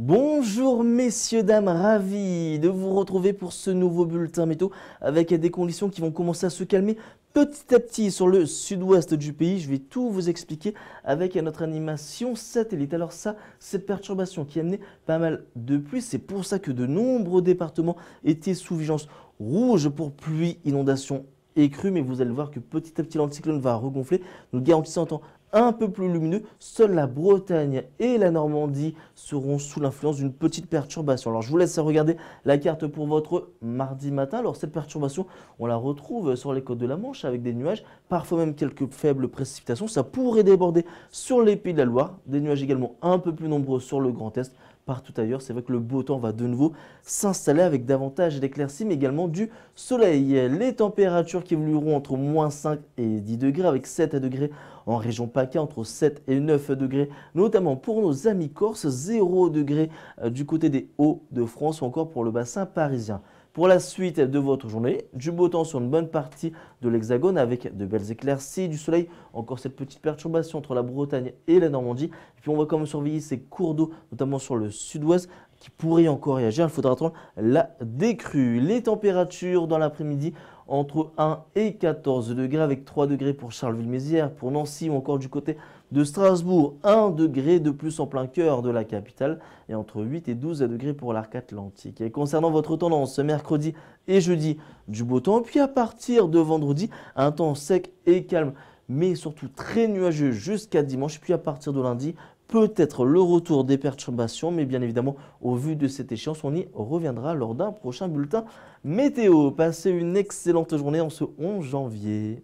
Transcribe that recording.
Bonjour messieurs, dames, ravi de vous retrouver pour ce nouveau bulletin métaux avec des conditions qui vont commencer à se calmer petit à petit sur le sud-ouest du pays. Je vais tout vous expliquer avec notre animation satellite. Alors ça, cette perturbation qui a amené pas mal de pluie, c'est pour ça que de nombreux départements étaient sous vigilance rouge pour pluie, inondation et cru, mais vous allez voir que petit à petit l'anticyclone va regonfler, nous garantissons un temps un peu plus lumineux, seule la Bretagne et la Normandie seront sous l'influence d'une petite perturbation. Alors je vous laisse regarder la carte pour votre mardi matin. Alors cette perturbation, on la retrouve sur les côtes de la Manche avec des nuages, parfois même quelques faibles précipitations. Ça pourrait déborder sur les pays de la Loire, des nuages également un peu plus nombreux sur le Grand Est. Partout ailleurs, c'est vrai que le beau temps va de nouveau s'installer avec davantage d'éclaircies, mais également du soleil. Les températures qui évolueront entre moins 5 et 10 degrés, avec 7 degrés en région paquet, entre 7 et 9 degrés, notamment pour nos amis corses, 0 degré euh, du côté des Hauts-de-France ou encore pour le bassin parisien. Pour la suite de votre journée, du beau temps sur une bonne partie de l'Hexagone avec de belles éclaircies, du soleil, encore cette petite perturbation entre la Bretagne et la Normandie. Et puis on va quand même surveiller ces cours d'eau, notamment sur le sud-ouest, qui pourraient encore réagir. Il faudra attendre la décrue. Les températures dans l'après-midi, entre 1 et 14 degrés, avec 3 degrés pour Charleville-Mézières, pour Nancy ou encore du côté de Strasbourg, 1 degré de plus en plein cœur de la capitale, et entre 8 et 12 degrés pour l'arc atlantique. Et concernant votre tendance, ce mercredi et jeudi, du beau temps, puis à partir de vendredi, un temps sec et calme mais surtout très nuageux jusqu'à dimanche. Puis à partir de lundi, peut-être le retour des perturbations, mais bien évidemment, au vu de cette échéance, on y reviendra lors d'un prochain bulletin météo. Passez une excellente journée en ce 11 janvier.